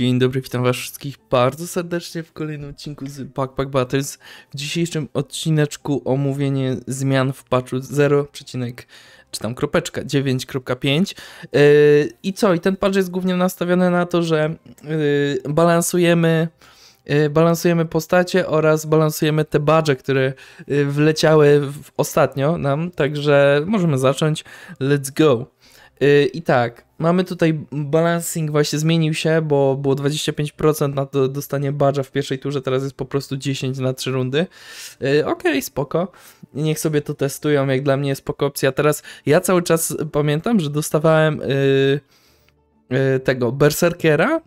Dzień dobry, witam was wszystkich bardzo serdecznie w kolejnym odcinku z Pack Battles. W dzisiejszym odcineczku omówienie zmian w patchu 0, czy tam kropeczka 9.5 yy, i co, i ten patch jest głównie nastawiony na to, że yy, balansujemy yy, balansujemy postacie oraz balansujemy te badże, które wleciały ostatnio nam, także możemy zacząć. Let's go! Y, I tak, mamy tutaj balancing właśnie zmienił się, bo było 25% na to dostanie badża w pierwszej turze, teraz jest po prostu 10 na 3 rundy. Y, okej, okay, spoko. Niech sobie to testują, jak dla mnie jest spoko opcja. Teraz ja cały czas pamiętam, że dostawałem yy, yy, tego Berserkera,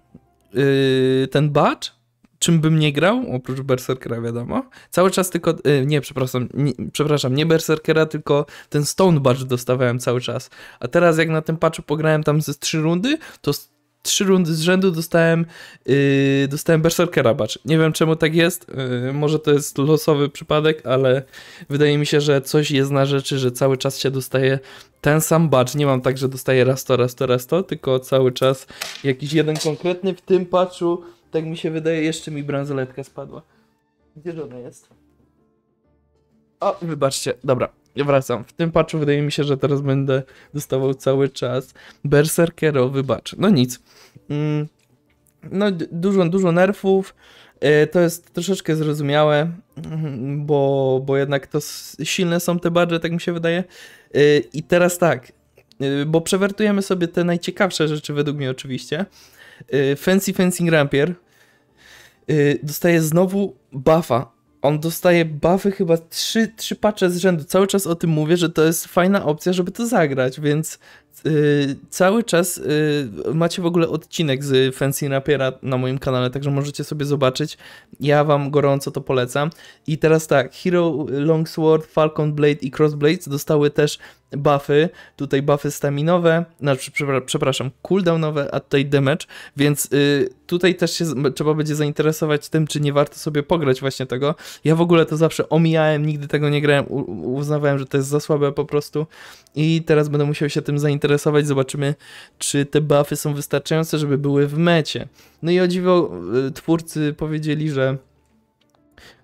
yy, ten badge czym bym nie grał, oprócz Berserkera wiadomo, cały czas tylko, y, nie, przepraszam, nie, przepraszam, nie Berserkera, tylko ten Stone Badge dostawałem cały czas. A teraz jak na tym patchu pograłem tam ze trzy rundy, to trzy rundy z rzędu dostałem, yy, dostałem Berserkera Batch. Nie wiem czemu tak jest, yy, może to jest losowy przypadek, ale wydaje mi się, że coś jest na rzeczy, że cały czas się dostaje ten sam batch. Nie mam tak, że dostaję raz to, raz to, raz to, tylko cały czas jakiś jeden konkretny w tym patchu, tak mi się wydaje, jeszcze mi bransoletka spadła. Gdzie ona jest? O, wybaczcie, dobra wracam. W tym patchu wydaje mi się, że teraz będę dostawał cały czas berserkero. Wybacz. No nic. Mm, no dużo, dużo nerfów. E, to jest troszeczkę zrozumiałe, mhm, bo, bo jednak to silne są te badże, tak mi się wydaje. E, I teraz tak, e, bo przewertujemy sobie te najciekawsze rzeczy, według mnie oczywiście. Fancy Fencing Rampier dostaje znowu buffa on dostaje buffy chyba trzy, trzy pacze z rzędu. Cały czas o tym mówię, że to jest fajna opcja, żeby to zagrać, więc Y, cały czas y, macie w ogóle odcinek z Fancy Rapiera na moim kanale, także możecie sobie zobaczyć. Ja wam gorąco to polecam. I teraz tak, Hero Longsword, Falcon Blade i Crossblades dostały też buffy. Tutaj buffy staminowe, znaczy, przepraszam, cooldownowe, a tutaj damage, więc y, tutaj też się trzeba będzie zainteresować tym, czy nie warto sobie pograć właśnie tego. Ja w ogóle to zawsze omijałem, nigdy tego nie grałem, uznawałem, że to jest za słabe po prostu i teraz będę musiał się tym zainteresować zainteresować. Zobaczymy, czy te buffy są wystarczające, żeby były w mecie. No i o dziwo e, twórcy powiedzieli, że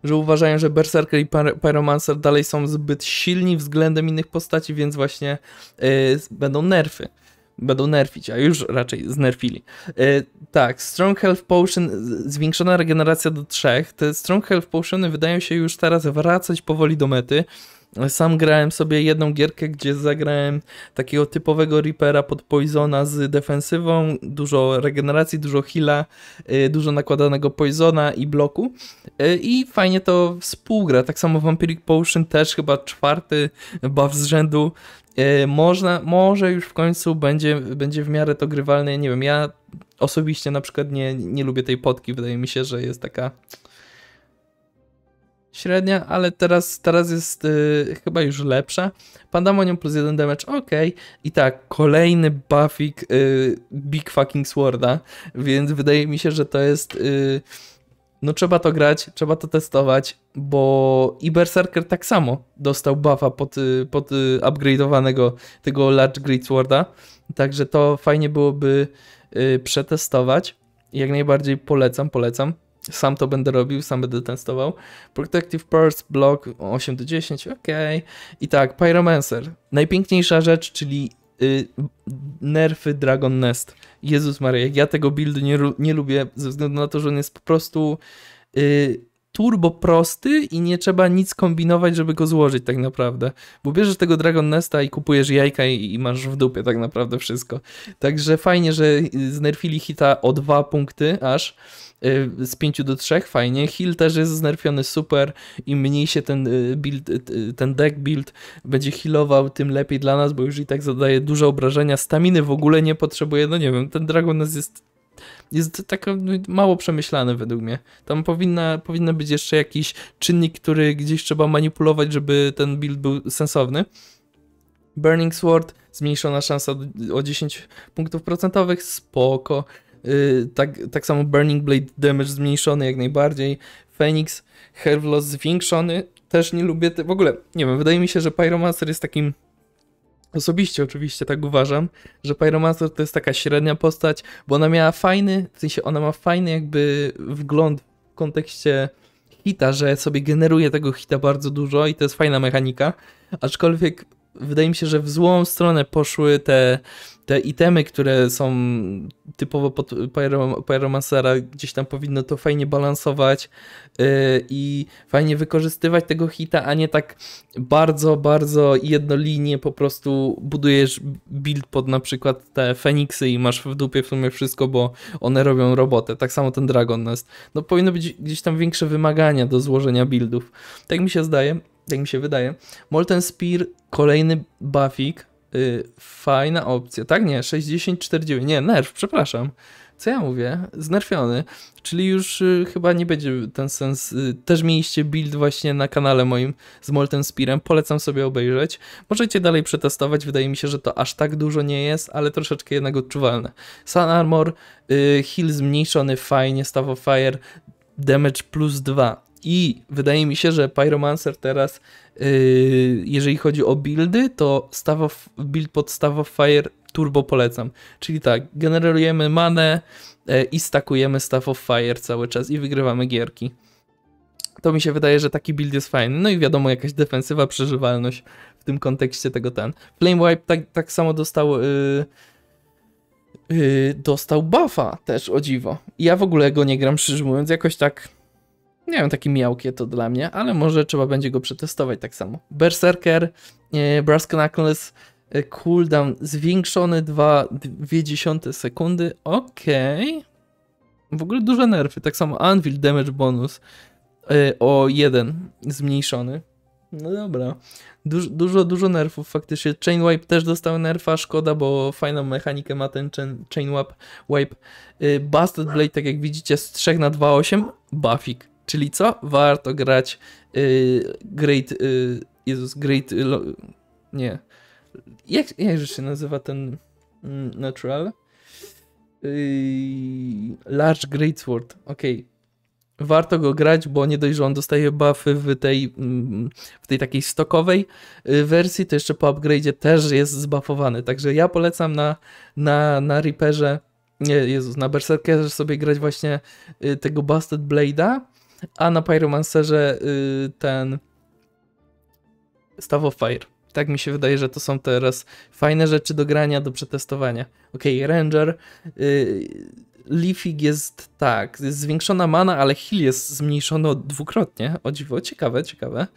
że uważają, że Berserker i Pyromancer dalej są zbyt silni względem innych postaci, więc właśnie yy, będą nerfy będą nerfić, a już raczej znerfili. Yy, tak, Strong Health Potion, zwiększona regeneracja do 3. Te Strong Health Potiony wydają się już teraz wracać powoli do mety. Sam grałem sobie jedną gierkę, gdzie zagrałem takiego typowego Reapera pod Poisona z defensywą, dużo regeneracji, dużo heala, y, dużo nakładanego Poisona i bloku y, i fajnie to współgra. Tak samo Vampiric Potion też chyba czwarty buff z rzędu. Y, można, może już w końcu będzie, będzie w miarę to grywalne, nie wiem, ja osobiście na przykład nie, nie lubię tej potki, wydaje mi się, że jest taka średnia, ale teraz, teraz jest y, chyba już lepsza. Pandemonium plus jeden damage, ok. I tak, kolejny buffik y, Big Fucking Sworda, więc wydaje mi się, że to jest... Y, no trzeba to grać, trzeba to testować, bo i Berserker tak samo dostał buffa pod, pod upgrade'owanego tego Large Sworda. także to fajnie byłoby przetestować. Jak najbardziej polecam, polecam. Sam to będę robił, sam będę testował. Protective Purse, Block 8 do 10, ok. I tak, Pyromancer. Najpiękniejsza rzecz, czyli y, nerfy Dragon Nest. Jezus Maria, ja tego buildu nie, nie lubię, ze względu na to, że on jest po prostu... Y, turbo prosty i nie trzeba nic kombinować, żeby go złożyć tak naprawdę. Bo bierzesz tego Dragon Nesta i kupujesz jajka i, i masz w dupie tak naprawdę wszystko. Także fajnie, że y, znerfili hita o dwa punkty aż y, z 5 do 3, fajnie. Heal też jest znerfiony super. Im mniej się ten y, build, ten deck build będzie healował, tym lepiej dla nas, bo już i tak zadaje dużo obrażenia. Staminy w ogóle nie potrzebuje, no nie wiem, ten Dragon jest jest taka no, mało przemyślane według mnie. Tam powinna, powinna być jeszcze jakiś czynnik, który gdzieś trzeba manipulować, żeby ten build był sensowny. Burning Sword, zmniejszona szansa o 10 punktów procentowych, spoko. Yy, tak, tak samo Burning Blade Damage zmniejszony jak najbardziej. Phoenix Health Loss zwiększony, też nie lubię. Te... W ogóle, nie wiem, wydaje mi się, że Pyromancer jest takim Osobiście oczywiście tak uważam, że Pyromancer to jest taka średnia postać, bo ona miała fajny, w sensie ona ma fajny jakby wgląd w kontekście hita, że sobie generuje tego hita bardzo dużo i to jest fajna mechanika, aczkolwiek wydaje mi się, że w złą stronę poszły te, te itemy, które są typowo pod pyrom Pyromancera, gdzieś tam powinno to fajnie balansować yy, i fajnie wykorzystywać tego hita, a nie tak bardzo, bardzo jednolinie po prostu budujesz build pod na przykład te Feniksy i masz w dupie w sumie wszystko, bo one robią robotę. Tak samo ten Dragon Nest. No powinno być gdzieś tam większe wymagania do złożenia buildów. Tak mi się zdaje jak mi się wydaje. Molten Spear, kolejny buffik, yy, fajna opcja. Tak, nie, 64,9. nie, nerw, przepraszam. Co ja mówię? Znerfiony. Czyli już yy, chyba nie będzie ten sens. Yy, też mieliście build właśnie na kanale moim z Molten Spearem, polecam sobie obejrzeć. Możecie dalej przetestować, wydaje mi się, że to aż tak dużo nie jest, ale troszeczkę jednak odczuwalne. Sun Armor, y, heal zmniejszony, fajnie, Staff of Fire, damage plus 2 i wydaje mi się, że Pyromancer teraz, yy, jeżeli chodzi o buildy, to Staff of, build pod Staff of Fire turbo polecam. Czyli tak, generujemy manę yy, i stakujemy Staff of Fire cały czas i wygrywamy gierki. To mi się wydaje, że taki build jest fajny. No i wiadomo, jakaś defensywa, przeżywalność w tym kontekście tego ten. Flame Wipe tak, tak samo dostał... Yy, yy dostał buffa też, o dziwo. ja w ogóle go nie gram, szczerze mówiąc, jakoś tak nie wiem, taki miałkie to dla mnie, ale może trzeba będzie go przetestować tak samo. Berserker, e, Brass Knuckles, e, cooldown zwiększony 2,2 sekundy. Okej. Okay. W ogóle duże nerfy. Tak samo Anvil Damage Bonus e, o 1 zmniejszony. No dobra. Duż, dużo, dużo nerfów faktycznie. Chain Wipe też dostał nerfa, szkoda, bo fajną mechanikę ma ten chain, chain wipe. wipe. Busted Blade, tak jak widzicie, z 3 na 2,8. Buffik. Czyli co? Warto grać yy, Great... Yy, Jezus, Great... Yy, nie. Jak, jakże się nazywa ten mm, Natural? Y, Large Greatsword. Okej. Okay warto go grać, bo nie dość, że on dostaje buffy w tej, mm, w tej takiej stokowej y, wersji, to jeszcze po upgrade'zie też jest zbafowany. Także ja polecam na, na, na Reaperze, nie, Jezus, na Berserkerze sobie grać właśnie y, tego Busted Blade'a, a na Pyromancerze yy, ten Staw of Fire. Tak mi się wydaje, że to są teraz fajne rzeczy do grania, do przetestowania. Okej, okay, Ranger. Yy, Leafig jest tak, jest zwiększona mana, ale heal jest zmniejszono dwukrotnie. O dziwo, ciekawe, ciekawe.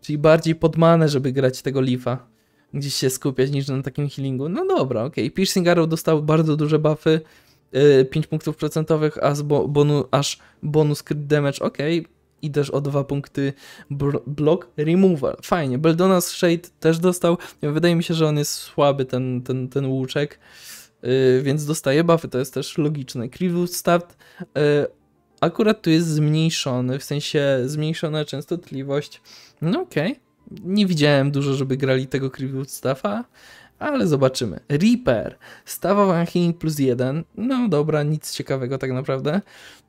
Czyli bardziej pod manę, żeby grać tego Leafa. Gdzieś się skupiać niż na takim healingu. No dobra, okej. Okay. Piercing Arrow dostał bardzo duże buffy. 5 y, punktów procentowych, aż, bo, bonu, aż bonus crit damage, ok, i też o 2 punkty block removal. Fajnie, Beldona's Shade też dostał, wydaje mi się, że on jest słaby, ten, ten, ten łuczek, yy, więc dostaje buffy, to jest też logiczne. Krivu Start yy, akurat tu jest zmniejszony, w sensie zmniejszona częstotliwość, no okej. Okay. Nie widziałem dużo, żeby grali tego Krivu Staffa, ale zobaczymy. Reaper, stawa Vanhin plus 1, no dobra, nic ciekawego tak naprawdę.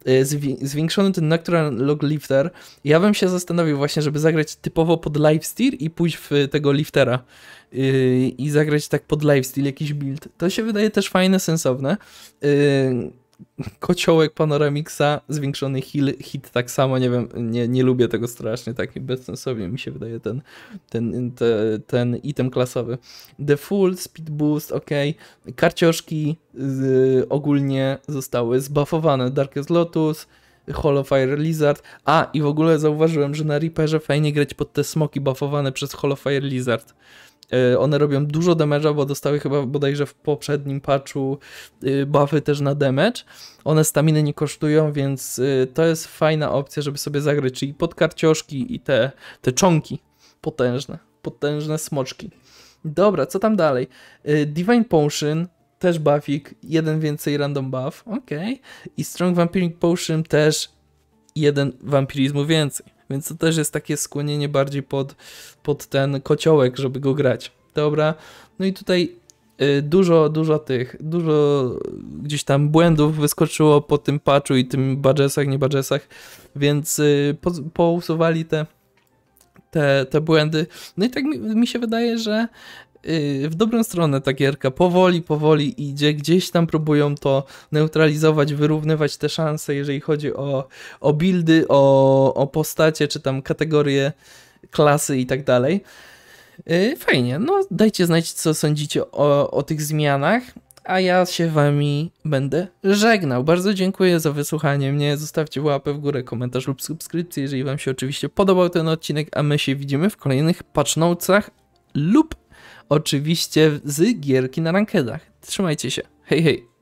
E, zwi zwiększony ten natural Log Lifter, ja bym się zastanowił właśnie, żeby zagrać typowo pod Lifesteal i pójść w tego Liftera yy, i zagrać tak pod Lifesteal jakiś build. To się wydaje też fajne, sensowne. Yy, kociołek Panoramiksa, zwiększony hit, hit tak samo, nie wiem, nie, nie lubię tego strasznie, tak bezsensownie mi się wydaje ten, ten, te, ten item klasowy. The Full, Speed Boost, ok. Karcioszki ogólnie zostały zbuffowane. Darkest Lotus, Hollow Fire Lizard. A, i w ogóle zauważyłem, że na Reaperze fajnie grać pod te smoki buffowane przez Hollow Fire Lizard. E, one robią dużo damage'a, bo dostały chyba bodajże w poprzednim patchu y, buffy też na damage. One staminy nie kosztują, więc y, to jest fajna opcja, żeby sobie zagrać, czyli podkarcioszki i te, te czonki potężne, potężne smoczki. Dobra, co tam dalej? Y, Divine Potion, też buffik, jeden więcej random buff, ok. I Strong Vampiric Potion też jeden wampirizmu więcej więc to też jest takie skłonienie bardziej pod, pod ten kociołek, żeby go grać. Dobra, no i tutaj y, dużo, dużo tych, dużo gdzieś tam błędów wyskoczyło po tym patchu i tym badgesach, nie badgesach, więc y, po, pousuwali te, te, te błędy. No i tak mi, mi się wydaje, że w dobrą stronę ta gierka powoli, powoli idzie, gdzieś tam próbują to neutralizować, wyrównywać te szanse, jeżeli chodzi o, o buildy, o, o postacie, czy tam kategorie, klasy i tak dalej. Y, fajnie, no dajcie znać, co sądzicie o, o tych zmianach, a ja się wami będę żegnał. Bardzo dziękuję za wysłuchanie mnie, zostawcie łapę w górę, komentarz lub subskrypcję, jeżeli wam się oczywiście podobał ten odcinek, a my się widzimy w kolejnych patchnocach lub oczywiście z gierki na rankedach. Trzymajcie się. Hej, hej.